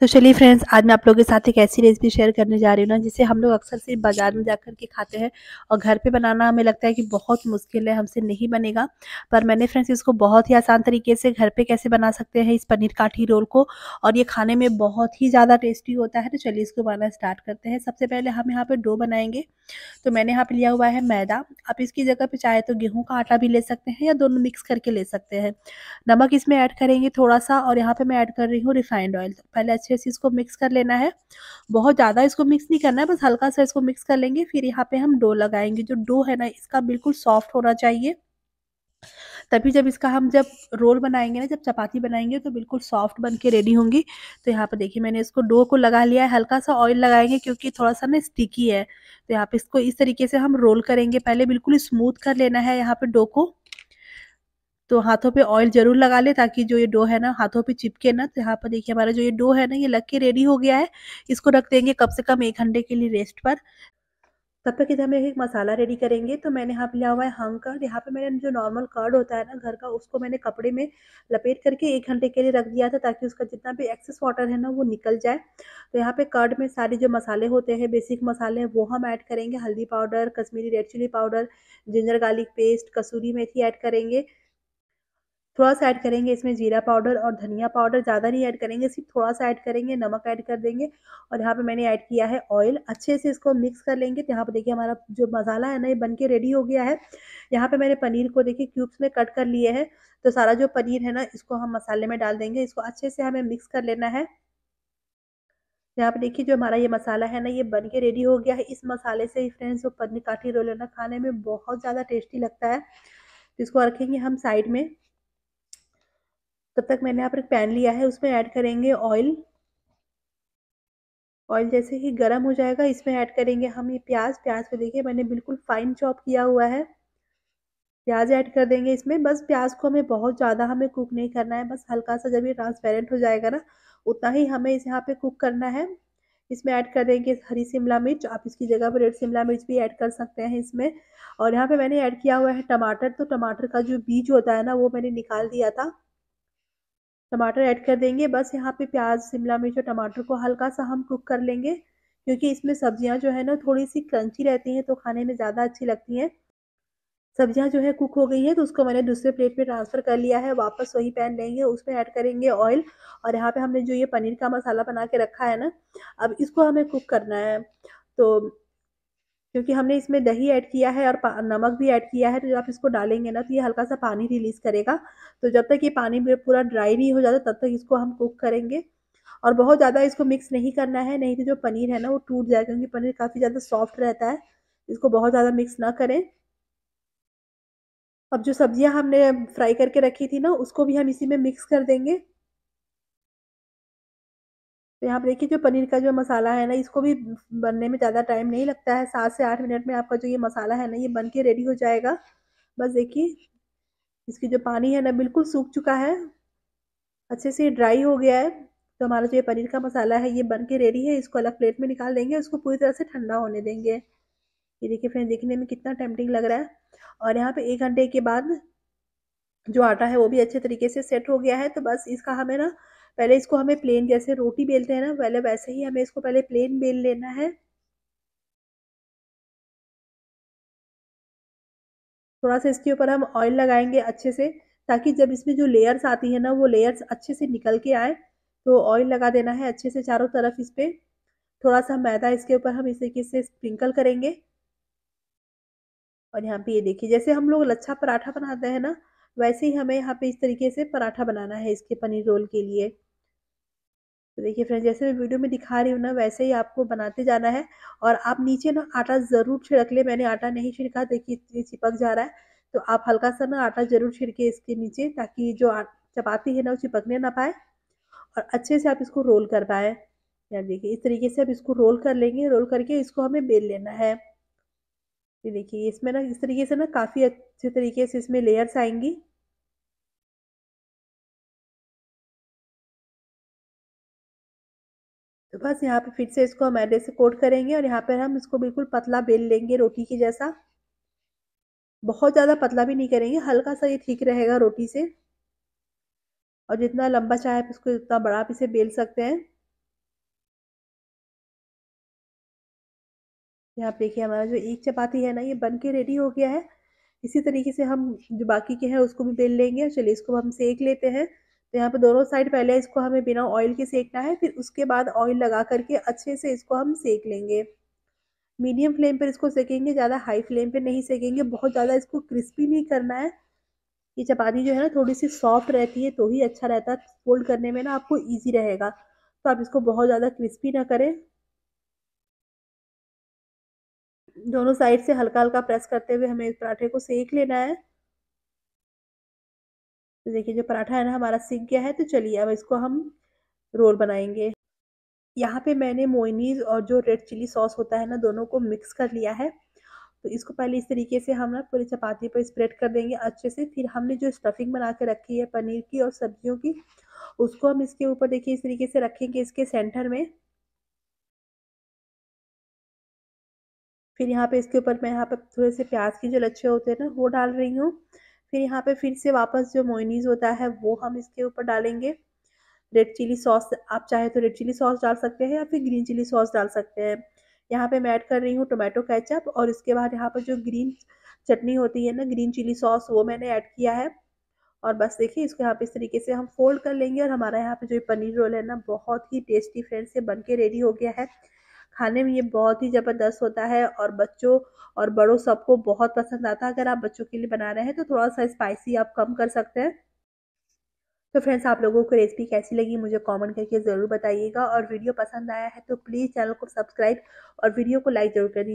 तो चलिए फ्रेंड्स आज मैं आप लोगों के साथ एक ऐसी रेसिपी शेयर करने जा रही हूँ ना जिसे हम लोग अक्सर से बाज़ार में जाकर के खाते हैं और घर पे बनाना हमें लगता है कि बहुत मुश्किल है हमसे नहीं बनेगा पर मैंने फ्रेंड्स इसको बहुत ही आसान तरीके से घर पे कैसे बना सकते हैं इस पनीर काठी रोल को और ये खाने में बहुत ही ज़्यादा टेस्टी होता है तो चलिए इसको बनाना स्टार्ट करते हैं सबसे पहले हम यहाँ पर डो बनाएंगे तो मैंने यहाँ पर लिया हुआ है मैदा आप इसकी जगह पर चाहे तो गेहूँ का आटा भी ले सकते हैं या दोनों मिक्स करके ले सकते हैं नमक इसमें ऐड करेंगे थोड़ा सा और यहाँ पर मैं ऐड कर रही हूँ रिफाइंड ऑयल पहले अच्छे से इसको मिक्स कर लेना है बहुत ज़्यादा इसको मिक्स नहीं करना है बस हल्का सा इसको मिक्स कर लेंगे फिर यहाँ पे हम डो लगाएंगे जो डो है ना इसका बिल्कुल सॉफ्ट होना चाहिए तभी जब इसका हम जब रोल बनाएंगे ना जब चपाती बनाएंगे तो बिल्कुल सॉफ्ट बन के रेडी होंगी तो यहाँ पर देखिए मैंने इसको डो को लगा लिया है हल्का सा ऑयल लगाएंगे क्योंकि थोड़ा सा ना स्टिकी है तो यहाँ पे इसको इस तरीके से हम रोल करेंगे पहले बिल्कुल स्मूथ कर लेना है यहाँ पे डो को तो हाथों पे ऑयल जरूर लगा ले ताकि जो ये डो है ना हाथों पे चिपके ना तो यहाँ पर देखिए हमारा जो ये डो है ना ये लग के रेडी हो गया है इसको रख देंगे कम से कम एक घंटे के लिए रेस्ट पर तब तक इधर हम एक मसाला रेडी करेंगे तो मैंने यहाँ पे लिया हुआ है हंग कर्ड यहाँ पे मैंने जो नॉर्मल कर्ड होता है ना घर का उसको मैंने कपड़े में लपेट करके एक घंटे के लिए रख दिया था ताकि उसका जितना भी एक्सेस वाटर है ना वो निकल जाए तो यहाँ पे कर्ड में सारे जो मसाले होते हैं बेसिक मसाले हैं वो हम ऐड करेंगे हल्दी powder Kashmiri red chili powder ginger garlic paste कसूरी मेथी ऐड करेंगे थोड़ा सा ऐड करेंगे इसमें जीरा पाउडर और धनिया पाउडर ज़्यादा नहीं ऐड करेंगे सिर्फ थोड़ा सा ऐड करेंगे नमक ऐड कर देंगे और यहाँ पे मैंने ऐड किया है ऑयल अच्छे से इसको मिक्स कर लेंगे तो यहाँ पर देखिए हमारा जो मसाला है ना ये बन के रेडी हो गया है यहाँ पे मैंने पनीर को देखिए क्यूब्स में कट कर लिए हैं तो सारा जो पनीर है ना इसको हम मसाले में डाल देंगे इसको अच्छे से हमें मिक्स कर लेना है यहाँ पे देखिए जो हमारा ये मसाला है ना ये बन के रेडी हो गया है इस मसाले से फ्रेंड्स वो पनीर काठी रोल ना खाने में बहुत ज़्यादा टेस्टी लगता है तो इसको रखेंगे हम साइड में तब तक मैंने यहाँ पर पैन लिया है उसमें ऐड करेंगे ऑयल ऑयल जैसे ही गर्म हो जाएगा इसमें ऐड करेंगे हम ये प्याज प्याज को देखिए मैंने बिल्कुल फाइन चॉप किया हुआ है प्याज ऐड कर देंगे इसमें बस प्याज को हमें बहुत ज़्यादा हमें कुक नहीं करना है बस हल्का सा जब ये ट्रांसपेरेंट हो जाएगा ना उतना ही हमें इस यहाँ पे कुक करना है इसमें ऐड कर देंगे हरी शिमला मिर्च आप इसकी जगह पर रेड शिमला मिर्च भी ऐड कर सकते हैं इसमें और यहाँ पे मैंने ऐड किया हुआ है टमाटर तो टमाटर का जो बीज होता है ना वो मैंने निकाल दिया था टमाटर ऐड कर देंगे बस यहाँ पे प्याज शिमला मिर्च और टमाटर को हल्का सा हम कुक कर लेंगे क्योंकि इसमें सब्जियाँ जो है ना थोड़ी सी क्रंची रहती हैं तो खाने में ज़्यादा अच्छी लगती हैं सब्जियाँ जो है कुक हो गई हैं तो उसको मैंने दूसरे प्लेट में ट्रांसफ़र कर लिया है वापस वही पैन लेंगे उसमें ऐड करेंगे ऑयल और यहाँ पे हमने जो ये पनीर का मसाला बना के रखा है ना अब इसको हमें कुक करना है तो क्योंकि हमने इसमें दही ऐड किया है और नमक भी ऐड किया है तो जब आप इसको डालेंगे ना तो ये हल्का सा पानी रिलीज़ करेगा तो जब तक ये पानी पूरा ड्राई नहीं हो जाता तब तक इसको हम कुक करेंगे और बहुत ज़्यादा इसको मिक्स नहीं करना है नहीं तो जो पनीर है ना वो टूट जाएगा क्योंकि पनीर काफ़ी ज़्यादा सॉफ्ट रहता है इसको बहुत ज़्यादा मिक्स ना करें अब जो सब्जियाँ हमने फ्राई करके रखी थी ना उसको भी हम इसी में मिक्स कर देंगे तो यहाँ पर देखिए जो पनीर का जो मसाला है ना इसको भी बनने में ज़्यादा टाइम नहीं लगता है सात से आठ मिनट में आपका जो ये मसाला है ना ये बन के रेडी हो जाएगा बस देखिए इसकी जो पानी है ना बिल्कुल सूख चुका है अच्छे से ड्राई हो गया है तो हमारा जो ये पनीर का मसाला है ये बन के रेडी है इसको अलग प्लेट में निकाल देंगे उसको पूरी तरह से ठंडा होने देंगे ये देखिए फ्रेंड देखने में कितना टेम्पटिंग लग रहा है और यहाँ पे एक घंटे के बाद जो आटा है वो भी अच्छे तरीके से सेट हो गया है तो बस इसका हमें ना पहले इसको हमें प्लेन जैसे रोटी बेलते हैं ना पहले वैसे ही हमें इसको पहले प्लेन बेल लेना है थोड़ा सा इसके ऊपर हम ऑयल लगाएंगे अच्छे से ताकि जब इसमें जो लेयर्स आती है ना वो लेयर्स अच्छे से निकल के आए तो ऑयल लगा देना है अच्छे से चारों तरफ इस पर थोड़ा सा मैदा इसके ऊपर हम इस तरीके से स्प्रिंकल करेंगे और यहाँ पे ये देखिए जैसे हम लोग लच्छा पराठा बनाते हैं ना वैसे ही हमें यहाँ पे इस तरीके से पराठा बनाना है इसके पनीर रोल के लिए तो देखिए फ्रेंड जैसे मैं वीडियो में दिखा रही हूँ ना वैसे ही आपको बनाते जाना है और आप नीचे ना आटा ज़रूर छिड़क ले मैंने आटा नहीं छिड़का देखिए चिपक जा रहा है तो आप हल्का सा ना आटा ज़रूर छिड़के इसके नीचे ताकि जो चपाती है ना वो चिपकने ना पाए और अच्छे से आप इसको रोल कर पाए यार देखिए इस तरीके से आप इसको रोल कर लेंगे रोल करके इसको हमें बेल लेना है ये देखिए इसमें ना इस तरीके से ना काफ़ी अच्छे तरीके से इसमें लेयर्स आएंगी तो बस यहाँ पे फिर से इसको हम मैदे से कोट करेंगे और यहाँ पर हम इसको बिल्कुल पतला बेल लेंगे रोटी के जैसा बहुत ज़्यादा पतला भी नहीं करेंगे हल्का सा ये ठीक रहेगा रोटी से और जितना लंबा चाहे आप इसको उतना बड़ा आप इसे बेल सकते हैं यहाँ आप देखिए हमारा जो एक चपाती है ना ये बन के रेडी हो गया है इसी तरीके से हम जो बाकी के हैं उसको भी बेल लेंगे चलिए इसको हम सेक लेते हैं तो यहाँ पे दोनों साइड पहले इसको हमें बिना ऑयल के सेकना है फिर उसके बाद ऑयल लगा करके अच्छे से इसको हम सेक लेंगे मीडियम फ्लेम पर इसको सेकेंगे ज़्यादा हाई फ्लेम पर नहीं सेकेंगे बहुत ज़्यादा इसको क्रिस्पी नहीं करना है ये चपाती जो है ना थोड़ी सी सॉफ्ट रहती है तो ही अच्छा रहता है फोल्ड करने में ना आपको ईजी रहेगा तो आप इसको बहुत ज़्यादा क्रिस्पी ना करें दोनों साइड से हल्का हल्का प्रेस करते हुए हमें इस पराठे को सेक लेना है तो देखिए जो पराठा है ना हमारा सीख गया है तो चलिए अब इसको हम रोल बनाएंगे यहाँ पे मैंने मोइनीज़ और जो रेड चिली सॉस होता है ना दोनों को मिक्स कर लिया है तो इसको पहले इस तरीके से हम ना पूरी चपाती पर स्प्रेड कर देंगे अच्छे से फिर हमने जो स्टफिंग बना के रखी है पनीर की और सब्जियों की उसको हम इसके ऊपर देखिए इस तरीके से रखेंगे इसके सेंटर में फिर यहाँ पे इसके ऊपर मैं यहाँ पर थोड़े से प्याज की जो लच्छे होते हैं ना वो डाल रही हूँ फिर यहाँ पे फिर से वापस जो मोइनीज होता है वो हम इसके ऊपर डालेंगे रेड चिली सॉस आप चाहे तो रेड चिली सॉस डाल सकते हैं या फिर ग्रीन चिली सॉस डाल सकते हैं यहाँ पे मैं ऐड कर रही हूँ टोमेटो कैचअप और इसके बाद यहाँ पर जो ग्रीन चटनी होती है ना ग्रीन चिली सॉस वो मैंने ऐड किया है और बस देखिए इसको यहाँ पे इस तरीके से हम फोल्ड कर लेंगे और हमारा यहाँ पे जो पनीर रोल है ना बहुत ही टेस्टी फ्रेंड्स से बन के रेडी हो गया है खाने में ये बहुत ही ज़बरदस्त होता है और बच्चों और बड़ों सबको बहुत पसंद आता है अगर आप बच्चों के लिए बना रहे हैं तो थोड़ा सा स्पाइसी आप कम कर सकते हैं तो फ्रेंड्स आप लोगों को रेसिपी कैसी लगी मुझे कमेंट करके ज़रूर बताइएगा और वीडियो पसंद आया है तो प्लीज़ चैनल को सब्सक्राइब और वीडियो को लाइक ज़रूर कर